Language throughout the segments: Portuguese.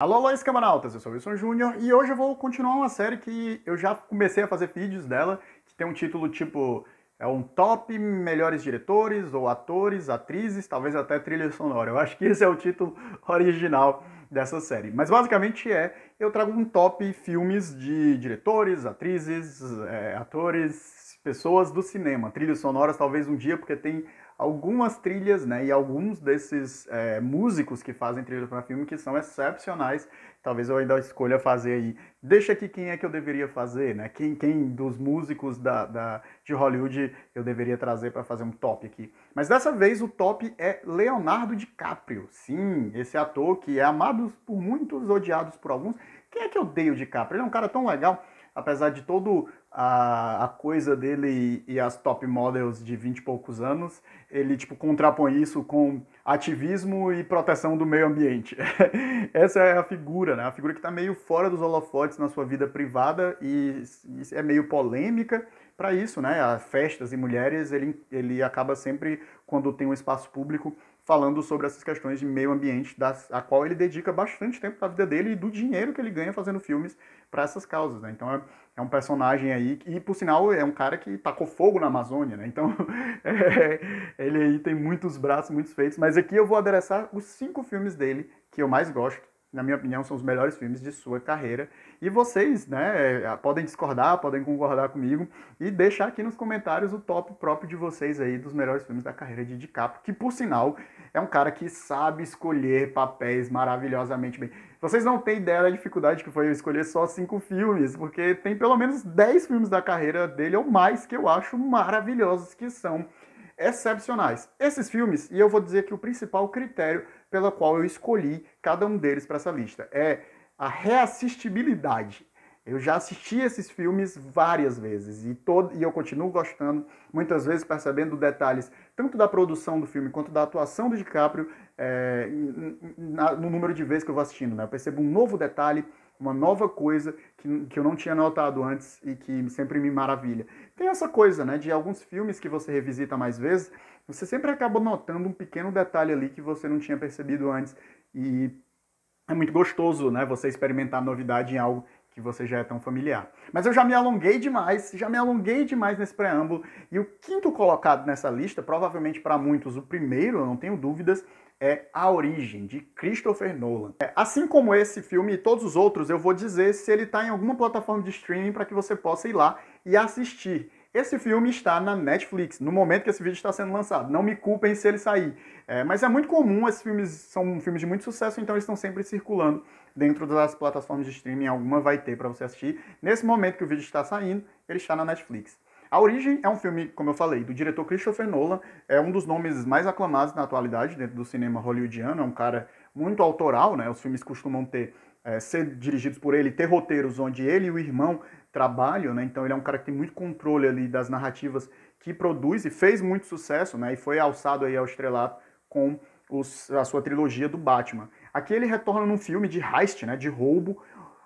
Alô, alô, escamanautas, eu sou o Wilson Júnior e hoje eu vou continuar uma série que eu já comecei a fazer vídeos dela, que tem um título tipo é um top melhores diretores ou atores, atrizes, talvez até trilha sonora. Eu acho que esse é o título original dessa série. Mas basicamente é, eu trago um top filmes de diretores, atrizes, é, atores, pessoas do cinema, trilhas sonoras talvez um dia, porque tem algumas trilhas né, e alguns desses é, músicos que fazem trilha para filme que são excepcionais. Talvez eu ainda escolha fazer aí. Deixa aqui quem é que eu deveria fazer, né? Quem, quem dos músicos da, da de Hollywood eu deveria trazer para fazer um top aqui. Mas dessa vez o top é Leonardo DiCaprio. Sim, esse ator que é amado por muitos, odiados por alguns. Quem é que odeia o DiCaprio? Ele é um cara tão legal apesar de todo a, a coisa dele e, e, as top models de 20 e poucos anos, ele tipo contrapõe isso com ativismo e proteção do meio ambiente. Essa é a figura, né? A figura que está meio fora dos holofotes na sua vida privada e, e é meio polêmica para isso, né? as festas e mulheres, ele, ele acaba sempre, quando tem um espaço público, falando sobre essas questões de meio ambiente, das, a qual ele dedica bastante tempo da vida dele e do dinheiro que ele ganha fazendo filmes para essas causas. Né? Então é, é, um personagem aí, e por sinal é um cara que tacou fogo na Amazônia, né? então é, ele aí tem muitos braços, muitos feitos, mas aqui eu vou adereçar os cinco filmes dele que eu mais gosto, na minha opinião, são os melhores filmes de sua carreira. E vocês, né, é, podem discordar, podem concordar comigo e deixar aqui nos comentários o top próprio de vocês aí dos melhores filmes da carreira de DiCaprio, que por sinal é um cara que sabe escolher papéis maravilhosamente bem. Vocês não têm ideia da dificuldade que foi eu escolher só cinco filmes, porque tem pelo menos dez filmes da carreira dele ou mais que eu acho maravilhosos que são excepcionais. Esses filmes, e eu vou dizer que o principal critério pela qual eu escolhi cada um deles para essa lista. É a reassistibilidade. Eu já assisti esses filmes várias vezes e, todo, e eu continuo gostando, muitas vezes percebendo detalhes tanto da produção do filme quanto da atuação do DiCaprio é, na, no número de vezes que eu vou assistindo. Né? Eu percebo um novo detalhe, uma nova coisa que, que eu não tinha notado antes e que sempre me maravilha tem essa coisa, né, de alguns filmes que você revisita mais vezes, você sempre acaba notando um pequeno detalhe ali que você não tinha percebido antes e é muito gostoso, né, você experimentar novidade em algo que você já é tão familiar. Mas eu já me alonguei demais, já me alonguei demais nesse preâmbulo. E o quinto colocado nessa lista, provavelmente para muitos o primeiro, eu não tenho dúvidas, é A Origem, de Christopher Nolan. É, assim como esse filme e todos os outros, eu vou dizer se ele está em alguma plataforma de streaming para que você possa ir lá e assistir. Esse filme está na Netflix, no momento que esse vídeo está sendo lançado. Não me culpem se ele sair. É, mas é muito comum, esses filmes são filmes de muito sucesso, então eles estão sempre circulando dentro das plataformas de streaming. Alguma vai ter para você assistir. Nesse momento que o vídeo está saindo, ele está na Netflix. A Origem é um filme, como eu falei, do diretor Christopher Nolan. É um dos nomes mais aclamados na atualidade dentro do cinema hollywoodiano. É um cara muito autoral, né? Os filmes costumam ter é, ser dirigidos por ele, ter roteiros onde ele e o irmão trabalham, né? Então ele é um cara que tem muito controle ali das narrativas que produz e fez muito sucesso, né? E foi alçado aí ao estrelato com os, a sua trilogia do Batman. Aqui ele retorna num filme de heist, né? De roubo,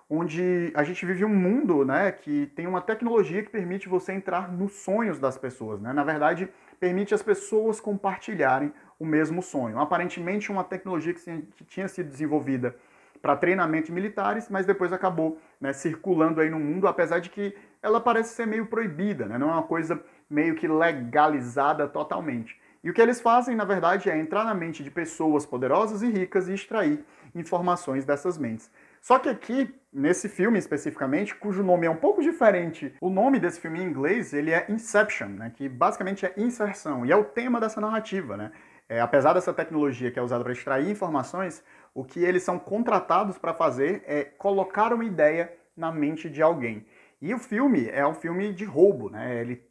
onde a gente vive um mundo, né? Que tem uma tecnologia que permite você entrar nos sonhos das pessoas, né? Na verdade, permite as pessoas compartilharem o mesmo sonho. Aparentemente, uma tecnologia que, que tinha sido desenvolvida para treinamentos militares, mas depois acabou né, circulando aí no mundo, apesar de que ela parece ser meio proibida, né? não é uma coisa meio que legalizada totalmente. E o que eles fazem, na verdade, é entrar na mente de pessoas poderosas e ricas e extrair informações dessas mentes. Só que aqui, nesse filme especificamente, cujo nome é um pouco diferente, o nome desse filme em inglês, ele é Inception, né? que basicamente é inserção, e é o tema dessa narrativa. Né? É, apesar dessa tecnologia que é usada para extrair informações, o que eles são contratados para fazer é colocar uma ideia na mente de alguém. E o filme é um filme de roubo, né? Ele,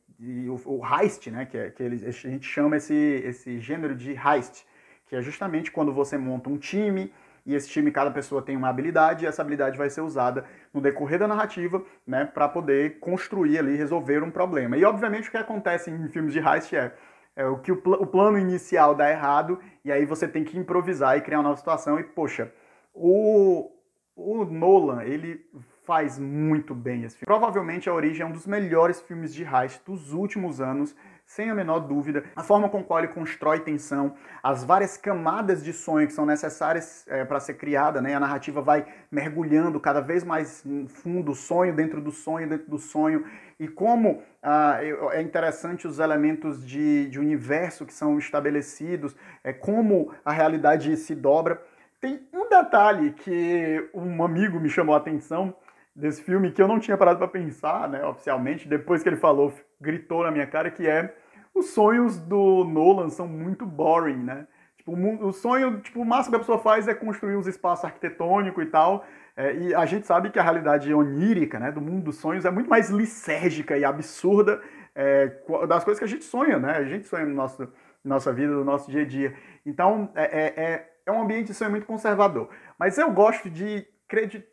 o, o, heist, né? Que, é, que ele, a gente chama esse, esse gênero de heist, que é justamente quando você monta um time e esse time, cada pessoa tem uma habilidade e essa habilidade vai ser usada no decorrer da narrativa, né? Para poder construir ali, resolver um problema. E obviamente o que acontece em filmes de heist é é, o que o, pl o, plano inicial dá errado e aí você tem que improvisar e criar uma nova situação e poxa, o, o Nolan ele faz muito bem esse filme. Provavelmente a Origem é um dos melhores filmes de heist dos últimos anos sem a menor dúvida. A forma com qual ele constrói tensão, as várias camadas de sonho que são necessárias é, para ser criada, né? A narrativa vai mergulhando cada vez mais fundo, sonho dentro do sonho, dentro do sonho. E como ah, é interessante os elementos de, de universo que são estabelecidos, é, como a realidade se dobra. Tem um detalhe que um amigo me chamou a atenção, desse filme que eu não tinha parado para pensar, né, oficialmente, depois que ele falou, gritou na minha cara que é os sonhos do Nolan são muito boring, né? Tipo, o sonho, tipo, o máximo que a pessoa faz é construir uns espaços arquitetônicos e tal. É, e a gente sabe que a realidade onírica, né, do mundo dos sonhos, é muito mais lisérgica e absurda é, das coisas que a gente sonha, né? A gente sonha no nosso, nossa vida, no nosso dia a dia. Então, é, é, é, é um ambiente de sonho muito conservador. Mas eu gosto de,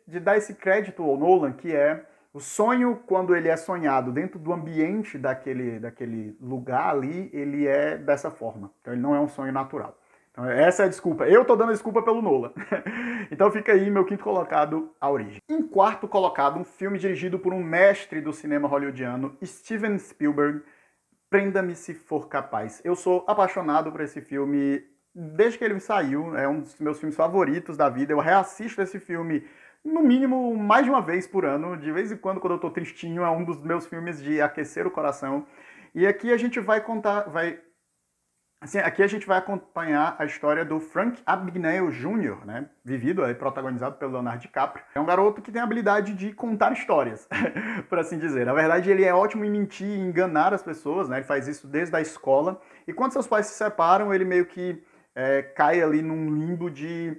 de dar esse crédito ao Nolan, que é o sonho, quando ele é sonhado dentro do ambiente daquele, daquele lugar ali, ele é dessa forma. Então ele não é um sonho natural. Então essa é a desculpa. Eu tô dando a desculpa pelo Nola. então fica aí meu quinto colocado, A Origem. Em quarto colocado, um filme dirigido por um mestre do cinema hollywoodiano, Steven Spielberg, Prenda-me se for capaz. Eu sou apaixonado por esse filme desde que ele saiu, é um dos meus filmes favoritos da vida. Eu reassisto esse filme no mínimo mais de uma vez por ano. De vez em quando, quando eu tô tristinho, é um dos meus filmes de aquecer o coração. E aqui a gente vai contar, vai assim, aqui a gente vai acompanhar a história do Frank Abagnale Jr., né? Vivido e protagonizado pelo Leonardo DiCaprio. É um garoto que tem a habilidade de contar histórias, por assim dizer. Na verdade, ele é ótimo em mentir e enganar as pessoas, né? Ele faz isso desde a escola. E quando seus pais se separam, ele meio que é, cai ali num limbo de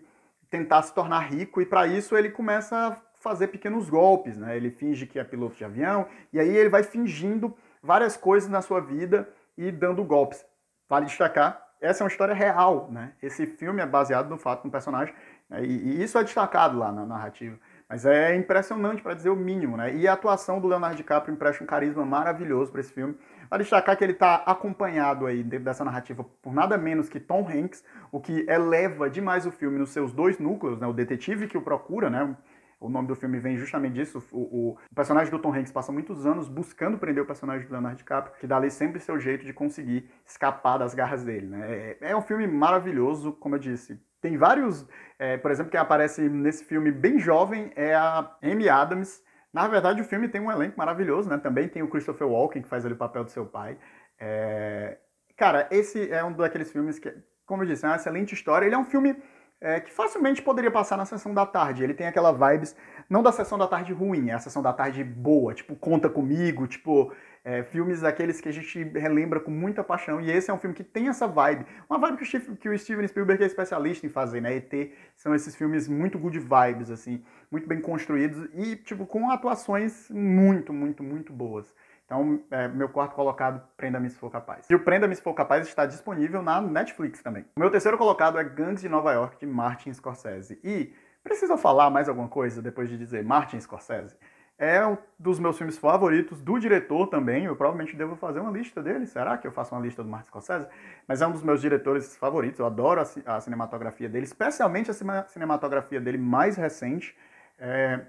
tentar se tornar rico e para isso ele começa a fazer pequenos golpes, né? Ele finge que é piloto de avião e aí ele vai fingindo várias coisas na sua vida e dando golpes. Vale destacar, essa é uma história real, né? Esse filme é baseado no fato de um personagem né? e, e, isso é destacado lá na narrativa. Mas é impressionante para dizer o mínimo, né? E a atuação do Leonardo DiCaprio empresta um carisma maravilhoso para esse filme a destacar que ele está acompanhado aí dentro dessa narrativa por nada menos que Tom Hanks, o que eleva demais o filme nos seus dois núcleos, né? O detetive que o procura, né? O nome do filme vem justamente disso. O, o personagem do Tom Hanks passa muitos anos buscando prender o personagem do Leonardo DiCaprio, que dá ali sempre seu jeito de conseguir escapar das garras dele. Né? É, é um filme maravilhoso, como eu disse. Tem vários, é, por exemplo, quem aparece nesse filme bem jovem é a Amy Adams, na verdade, o filme tem um elenco maravilhoso, né? Também tem o Christopher Walken, que faz ali o papel do seu pai. É... Cara, esse é um daqueles filmes que, como eu disse, é uma excelente história. Ele é um filme é, que facilmente poderia passar na sessão da tarde. Ele tem aquela vibes, não da sessão da tarde ruim, é a sessão da tarde boa, tipo, conta comigo, tipo, é, filmes daqueles que a gente relembra com muita paixão, e esse é um filme que tem essa vibe, uma vibe que o, Steve, que o Steven Spielberg é especialista em fazer, né? ET são esses filmes muito good vibes, assim, muito bem construídos e, tipo, com atuações muito, muito, muito boas. Então, é, meu quarto colocado, Prenda-me Se For Capaz. E o Prenda-me Se For Capaz está disponível na Netflix também. O meu terceiro colocado é Gangs de Nova York, de Martin Scorsese. E precisa falar mais alguma coisa depois de dizer Martin Scorsese? É um dos meus filmes favoritos, do diretor também. Eu provavelmente devo fazer uma lista dele. Será que eu faço uma lista do Martin Scorsese? Mas é um dos meus diretores favoritos. Eu adoro a, a cinematografia dele, especialmente a cinematografia dele mais recente. É,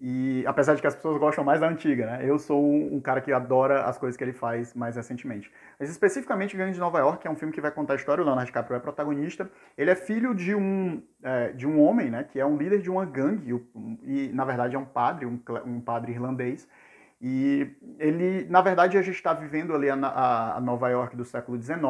e apesar de que as pessoas gostam mais da antiga, né? Eu sou um, cara que adora as coisas que ele faz mais recentemente. Mas especificamente Gangue de Nova York, é um filme que vai contar a história, o Leonardo DiCaprio é protagonista. Ele é filho de um, é, de um homem, né? Que é um líder de uma gangue, e na verdade é um padre, um, um padre irlandês. E ele, na verdade, a gente está vivendo ali a, a Nova York do século XIX,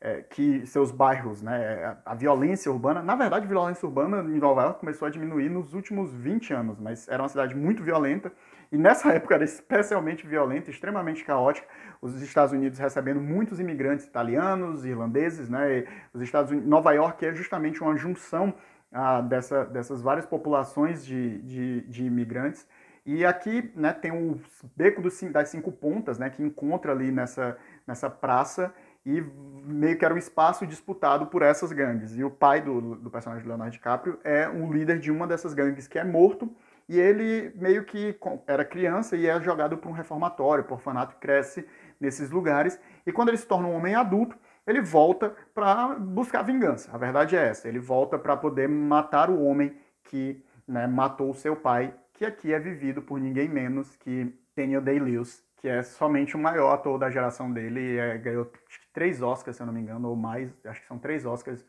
é, que seus bairros, né, a, a, violência urbana, na verdade, a violência urbana em Nova York começou a diminuir nos últimos 20 anos, mas era uma cidade muito violenta e nessa época era especialmente violenta, extremamente caótica. Os Estados Unidos recebendo muitos imigrantes italianos, irlandeses, né, os Estados Unidos, Nova York é justamente uma junção ah, dessa, dessas várias populações de, de, de imigrantes. E aqui né, tem o beco dos, das cinco pontas, né, que encontra ali nessa, nessa praça e meio que era um espaço disputado por essas gangues. E o pai do, do personagem de Leonardo DiCaprio é um líder de uma dessas gangues que é morto e ele meio que era criança e é jogado para um reformatório, para orfanato, e cresce nesses lugares. E quando ele se torna um homem adulto, ele volta para buscar vingança. A verdade é essa. Ele volta para poder matar o homem que né, matou o seu pai, que aqui é vivido por ninguém menos que Daniel Day-Lewis, que é somente o maior ator da geração dele, é, ganhou três Oscars, se eu não me engano, ou mais, acho que são três Oscars.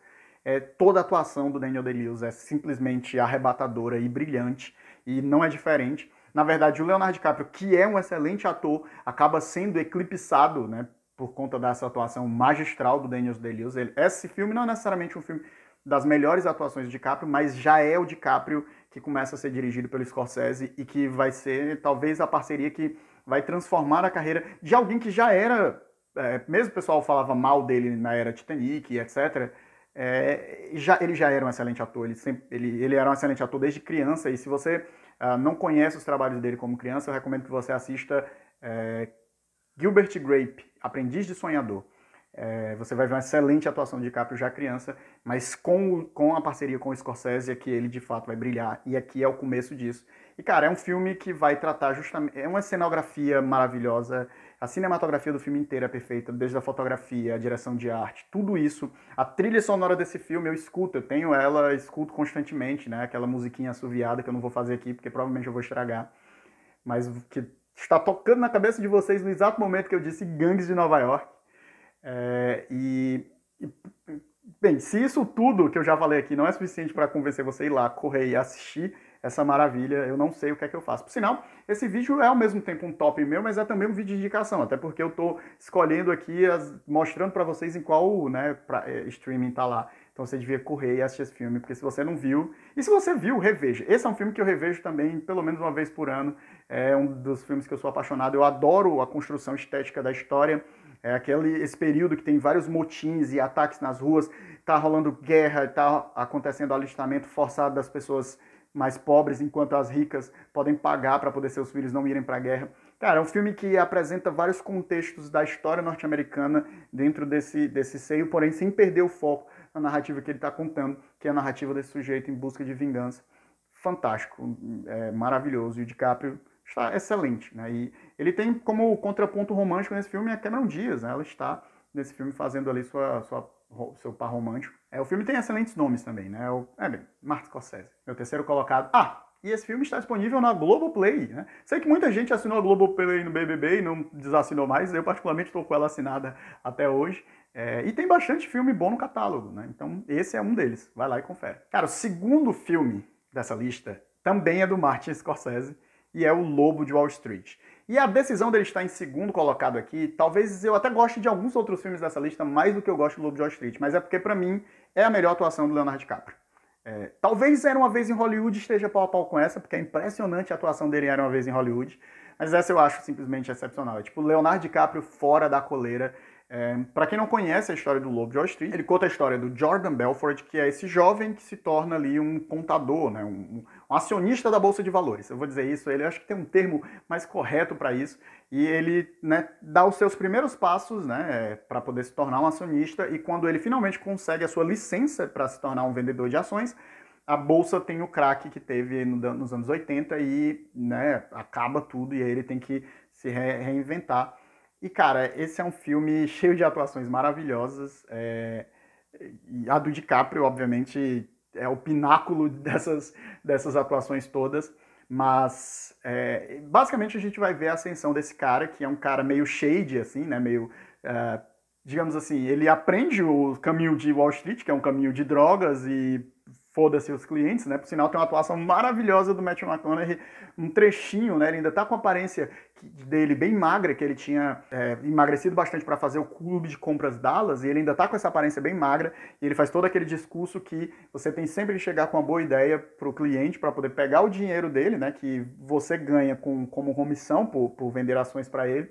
É, toda a atuação do Daniel Day-Lewis é simplesmente arrebatadora e brilhante, e não é diferente. Na verdade, o Leonardo DiCaprio, que é um excelente ator, acaba sendo eclipsado, né, por conta dessa atuação magistral do Daniel Day-Lewis. esse filme não é necessariamente um filme das melhores atuações de DiCaprio, mas já é o DiCaprio que começa a ser dirigido pelo Scorsese e que vai ser talvez a parceria que vai transformar a carreira de alguém que já era. É, mesmo o pessoal falava mal dele na era Titanic, etc. É, já, ele já era um excelente ator, ele, sempre, ele, ele era um excelente ator desde criança, e se você uh, não conhece os trabalhos dele como criança, eu recomendo que você assista é, Gilbert Grape, Aprendiz de Sonhador. É, você vai ver uma excelente atuação de Caprio já criança, mas com, com a parceria com o Scorsese é que ele de fato vai brilhar, e aqui é o começo disso. E, cara, é um filme que vai tratar justamente. É uma cenografia maravilhosa. A cinematografia do filme inteiro é perfeita, desde a fotografia, a direção de arte, tudo isso. A trilha sonora desse filme eu escuto, eu tenho ela, escuto constantemente, né? Aquela musiquinha assoviada que eu não vou fazer aqui, porque provavelmente eu vou estragar. Mas que está tocando na cabeça de vocês no exato momento que eu disse Gangues de Nova York. É, e, e, bem, se isso tudo que eu já falei aqui não é suficiente para convencer você ir lá, correr e assistir essa maravilha, eu não sei o que é que eu faço. Por sinal, esse vídeo é ao mesmo tempo um top meu, mas é também um vídeo de indicação, até porque eu estou escolhendo aqui, as, mostrando para vocês em qual né, pra, é, streaming está lá. Então você devia correr e assistir esse filme, porque se você não viu, e se você viu, reveja. Esse é um filme que eu revejo também, pelo menos uma vez por ano. É um dos filmes que eu sou apaixonado. Eu adoro a construção estética da história. É aquele esse período que tem vários motins e ataques nas ruas, tá rolando guerra, tá acontecendo alistamento forçado das pessoas mais pobres, enquanto as ricas podem pagar para poder seus filhos não irem para a guerra. Cara, é um filme que apresenta vários contextos da história norte-americana dentro desse, desse seio, porém sem perder o foco na narrativa que ele está contando, que é a narrativa desse sujeito em busca de vingança. Fantástico, é, maravilhoso. E o DiCaprio está excelente. Né? E ele tem como contraponto romântico nesse filme a é Cameron Diaz. Né? Ela está nesse filme fazendo ali sua, sua seu par romântico. É, o filme tem excelentes nomes também, né? É o, é bem, Martin Scorsese, meu terceiro colocado. Ah, e esse filme está disponível na Globoplay, né? Sei que muita gente assinou a Globoplay no BBB e não desassinou mais, eu particularmente estou com ela assinada até hoje. É, e tem bastante filme bom no catálogo, né? Então esse é um deles, vai lá e confere. Cara, o segundo filme dessa lista também é do Martin Scorsese e é O Lobo de Wall Street. E a decisão dele estar em segundo colocado aqui, talvez eu até goste de alguns outros filmes dessa lista mais do que eu gosto do Lobo de Wall Street, mas é porque para mim é a melhor atuação do Leonardo DiCaprio. É, talvez Era Uma Vez em Hollywood esteja pau a pau com essa, porque é impressionante a atuação dele em Era Uma Vez em Hollywood, mas essa eu acho simplesmente excepcional. É tipo Leonardo DiCaprio fora da coleira. É, para quem não conhece a história do Lobo de Wall Street, ele conta a história do Jordan Belfort, que é esse jovem que se torna ali um contador, né, um, um acionista da Bolsa de Valores. Eu vou dizer isso, ele acho que tem um termo mais correto para isso. E ele né, dá os seus primeiros passos né, é, para poder se tornar um acionista, e quando ele finalmente consegue a sua licença para se tornar um vendedor de ações, a bolsa tem o crack que teve nos anos 80 e né, acaba tudo e aí ele tem que se reinventar. E cara, esse é um filme cheio de atuações maravilhosas. É... a do DiCaprio, obviamente, é o pináculo dessas, dessas atuações todas. Mas é, basicamente a gente vai ver a ascensão desse cara, que é um cara meio shade, assim, né? Meio. É, digamos assim, ele aprende o caminho de Wall Street, que é um caminho de drogas e foda-se os clientes, né? Por sinal, tem uma atuação maravilhosa do Matthew McConaughey, um trechinho, né? Ele ainda tá com a aparência dele bem magra, que ele tinha é, emagrecido bastante para fazer o clube de compras Dallas, e ele ainda tá com essa aparência bem magra, e ele faz todo aquele discurso que você tem sempre de chegar com uma boa ideia pro cliente para poder pegar o dinheiro dele, né? Que você ganha com, como comissão por, por vender ações para ele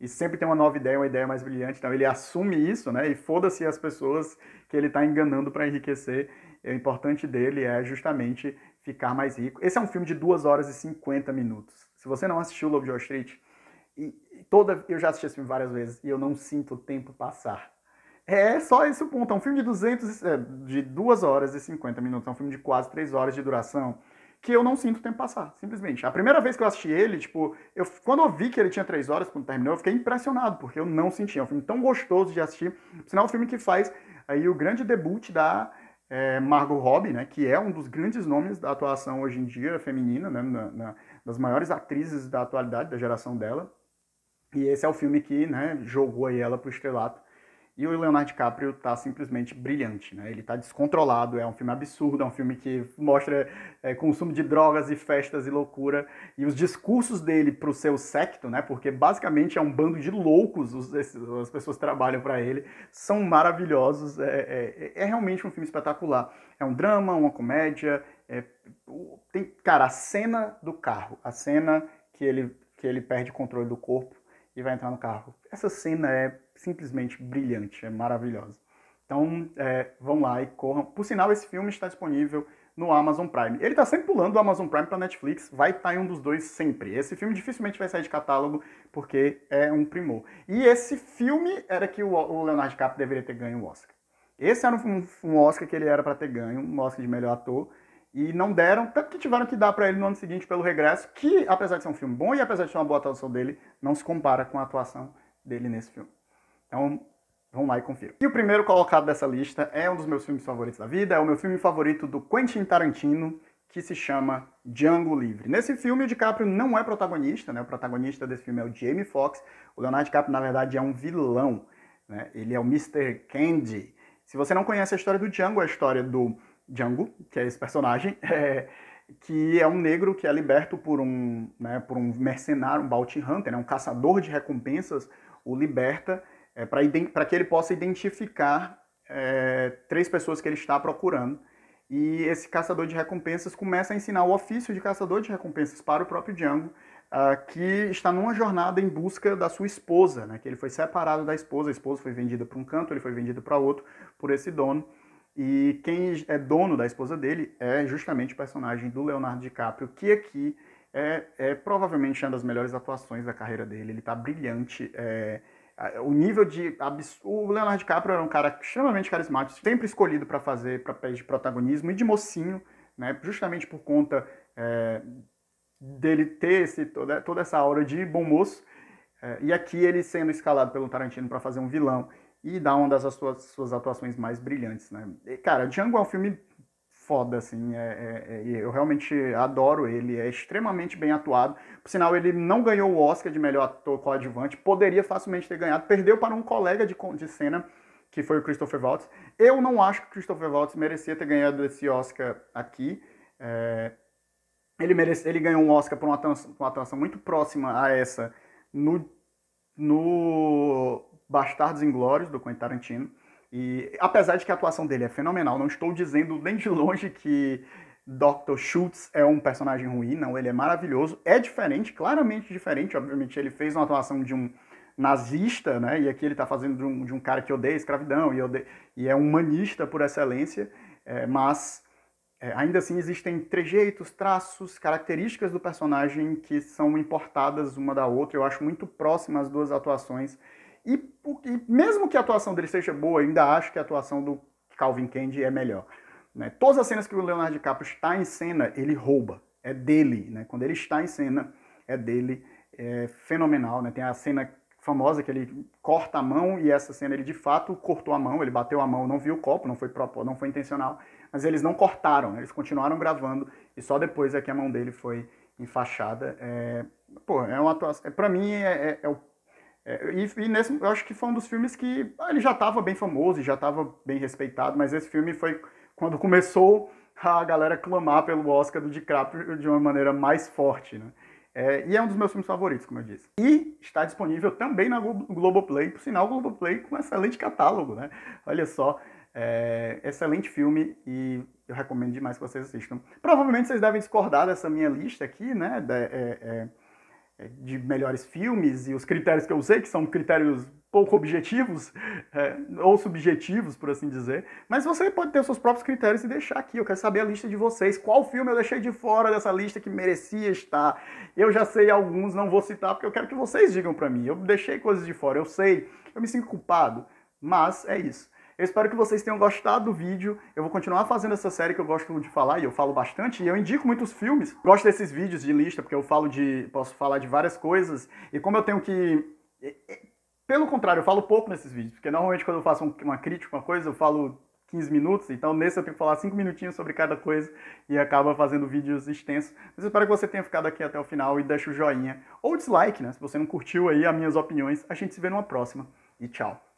e sempre tem uma nova ideia, uma ideia mais brilhante. Então ele assume isso, né? E foda-se as pessoas que ele está enganando para enriquecer. E o importante dele é justamente ficar mais rico. Esse é um filme de 2 horas e 50 minutos. Se você não assistiu Love de Wall Street, e toda, eu já assisti esse filme várias vezes e eu não sinto o tempo passar. É só esse o ponto. É um filme de, 200, é, de 2 horas e 50 minutos. É um filme de quase 3 horas de duração que eu não sinto o tempo passar, simplesmente. A primeira vez que eu assisti ele, tipo, eu, quando eu vi que ele tinha três horas, quando terminou, eu fiquei impressionado, porque eu não sentia. É um filme tão gostoso de assistir. Sinal, é um filme que faz aí o grande debut da é Margot Robbie, né, que é um dos grandes nomes da atuação hoje em dia feminina, né, na, na, das maiores atrizes da atualidade, da geração dela. E esse é o filme que né, jogou aí ela para o estrelato e o Leonardo DiCaprio tá simplesmente brilhante, né? Ele tá descontrolado, é um filme absurdo, é um filme que mostra é, consumo de drogas e festas e loucura. E os discursos dele pro seu secto, né? Porque basicamente é um bando de loucos, os, as pessoas trabalham para ele, são maravilhosos. É, é, é, realmente um filme espetacular. É um drama, uma comédia. É, tem, cara, a cena do carro, a cena que ele, que ele perde controle do corpo e vai entrar no carro. Essa cena é simplesmente brilhante, é maravilhosa. Então, é, vão lá e corram. Por sinal, esse filme está disponível no Amazon Prime. Ele está sempre pulando do Amazon Prime para Netflix, vai estar tá em um dos dois sempre. Esse filme dificilmente vai sair de catálogo porque é um primor. E esse filme era que o Leonardo DiCaprio deveria ter ganho o Oscar. Esse era um, um Oscar que ele era para ter ganho, um Oscar de melhor ator e não deram, tanto que tiveram que dar para ele no ano seguinte pelo regresso, que apesar de ser um filme bom e apesar de ser uma boa atuação dele, não se compara com a atuação dele nesse filme. Então, vamos lá e confiram. E o primeiro colocado dessa lista é um dos meus filmes favoritos da vida, é o meu filme favorito do Quentin Tarantino, que se chama Django Livre. Nesse filme, o DiCaprio não é protagonista, né? O protagonista desse filme é o Jamie Foxx. O Leonardo DiCaprio, na verdade, é um vilão, né? Ele é o Mr. Candy. Se você não conhece a história do Django, é a história do Django, que é esse personagem, é, que é um negro que é liberto por um, né, por um mercenário, um bounty hunter, né, um caçador de recompensas, o liberta é, para que ele possa identificar é, três pessoas que ele está procurando. E esse caçador de recompensas começa a ensinar o ofício de caçador de recompensas para o próprio Django, uh, que está numa jornada em busca da sua esposa, né, que ele foi separado da esposa, a esposa foi vendida para um canto, ele foi vendido para outro, por esse dono. E quem é dono da esposa dele é justamente o personagem do Leonardo DiCaprio, que aqui é, é provavelmente uma das melhores atuações da carreira dele. Ele está brilhante. É, o nível de absurdo. O Leonardo DiCaprio era um cara extremamente carismático, sempre escolhido para fazer papéis de protagonismo e de mocinho, né? justamente por conta é, dele ter esse, toda, toda essa aura de bom moço. É, e aqui ele sendo escalado pelo Tarantino para fazer um vilão e dá uma das suas, suas atuações mais brilhantes, né? E, cara, Django é um filme foda, assim, é, é, é eu realmente adoro ele, é extremamente bem atuado. Por sinal, ele não ganhou o Oscar de melhor ator coadjuvante, poderia facilmente ter ganhado, perdeu para um colega de, de cena, que foi o Christopher Waltz. Eu não acho que o Christopher Waltz merecia ter ganhado esse Oscar aqui. É, ele, merece, ele ganhou um Oscar por uma atuação, uma atuação muito próxima a essa no, no Bastardos Inglórios, do Quentin Tarantino. E apesar de que a atuação dele é fenomenal, não estou dizendo nem de longe que Dr. Schultz é um personagem ruim, não, ele é maravilhoso, é diferente, claramente diferente, obviamente ele fez uma atuação de um nazista, né, e aqui ele está fazendo de um, de um, cara que odeia a escravidão e, odeia, e é humanista por excelência, é, mas é, ainda assim existem trejeitos, traços, características do personagem que são importadas uma da outra, eu acho muito próximas as duas atuações, e, e, mesmo que a atuação dele seja boa, ainda acho que a atuação do Calvin Candy é melhor. Né? Todas as cenas que o Leonardo DiCaprio está em cena, ele rouba. É dele. Né? Quando ele está em cena, é dele. É fenomenal. Né? Tem a cena famosa que ele corta a mão e essa cena ele de fato cortou a mão, ele bateu a mão, não viu o copo, não foi propósito, não foi intencional, mas eles não cortaram, né? eles continuaram gravando e só depois é que a mão dele foi enfaixada. É, pô, é uma atuação, é, para mim é, é, é o é, e, e nesse, eu acho que foi um dos filmes que ah, ele já estava bem famoso, e já estava bem respeitado, mas esse filme foi quando começou a galera clamar pelo Oscar do DiCaprio de uma maneira mais forte, né? É, e é um dos meus filmes favoritos, como eu disse. E está disponível também na Globoplay, por sinal, Globoplay com excelente catálogo, né? Olha só, é, excelente filme e eu recomendo demais que vocês assistam. Provavelmente vocês devem discordar dessa minha lista aqui, né? é, é de melhores filmes e os critérios que eu usei, que são critérios pouco objetivos é, ou subjetivos, por assim dizer, mas você pode ter seus próprios critérios e deixar aqui. Eu quero saber a lista de vocês, qual filme eu deixei de fora dessa lista que merecia estar. Eu já sei alguns, não vou citar porque eu quero que vocês digam para mim. Eu deixei coisas de fora, eu sei, eu me sinto culpado, mas é isso. Eu espero que vocês tenham gostado do vídeo. Eu vou continuar fazendo essa série que eu gosto de falar e eu falo bastante. E eu indico muitos filmes. Gosto desses vídeos de lista porque eu falo de, posso falar de várias coisas. E como eu tenho que pelo contrário, eu falo pouco nesses vídeos, porque normalmente quando eu faço uma crítica, uma coisa, eu falo 15 minutos, então nesse eu tenho que falar 5 minutinhos sobre cada coisa e acaba fazendo vídeos extensos. Mas eu espero que você tenha ficado aqui até o final e deixa o joinha ou dislike, né? Se você não curtiu aí as minhas opiniões, a gente se vê numa próxima e tchau.